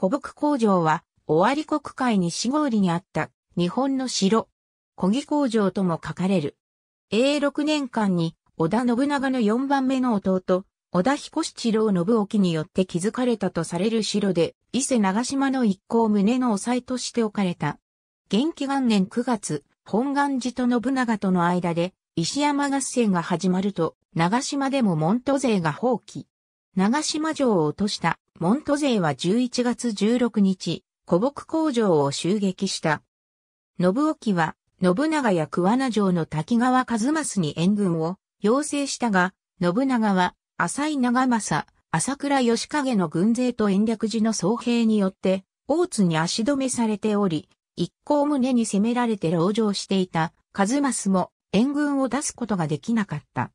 古木工場は、尾張国海西里にあった日本の城、小木工場とも書かれる。永禄年間に織田信長の4番目の弟、織田彦七郎信沖によって築かれたとされる城で、伊勢長島の一行胸の押さえとして置かれた。元気元年9月、本願寺と信長との間で、石山合戦が始まると、長島でも門徒勢が放棄。長島城を落としたモント勢は11月16日、古木工場を襲撃した。信沖は、信長や桑名城の滝川和正に援軍を要請したが、信長は、浅井長政、朝倉義景の軍勢と延暦寺の総兵によって、大津に足止めされており、一向胸に攻められて籠城していた、和正も援軍を出すことができなかった。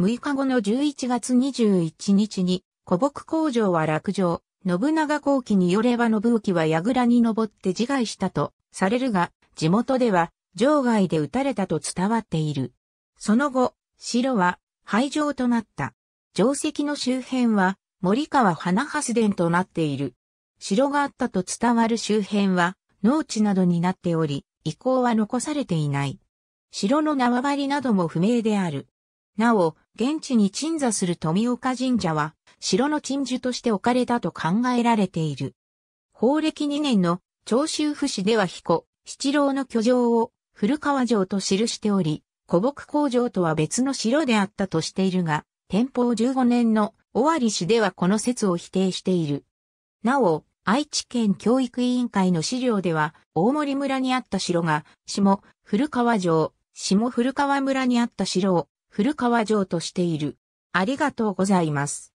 6日後の11月21日に、古木工場は落城。信長後期によれば信浮は櫓に登って自害したとされるが、地元では場外で撃たれたと伝わっている。その後、城は廃城となった。城跡の周辺は森川花蓮殿となっている。城があったと伝わる周辺は農地などになっており、遺構は残されていない。城の縄張りなども不明である。なお、現地に鎮座する富岡神社は、城の鎮守として置かれたと考えられている。法暦2年の長州府市では彦、七郎の居城を古川城と記しており、古木工場とは別の城であったとしているが、天保15年の尾張市ではこの説を否定している。なお、愛知県教育委員会の資料では、大森村にあった城が、下古川城、下古川村にあった城を、古川城としている。ありがとうございます。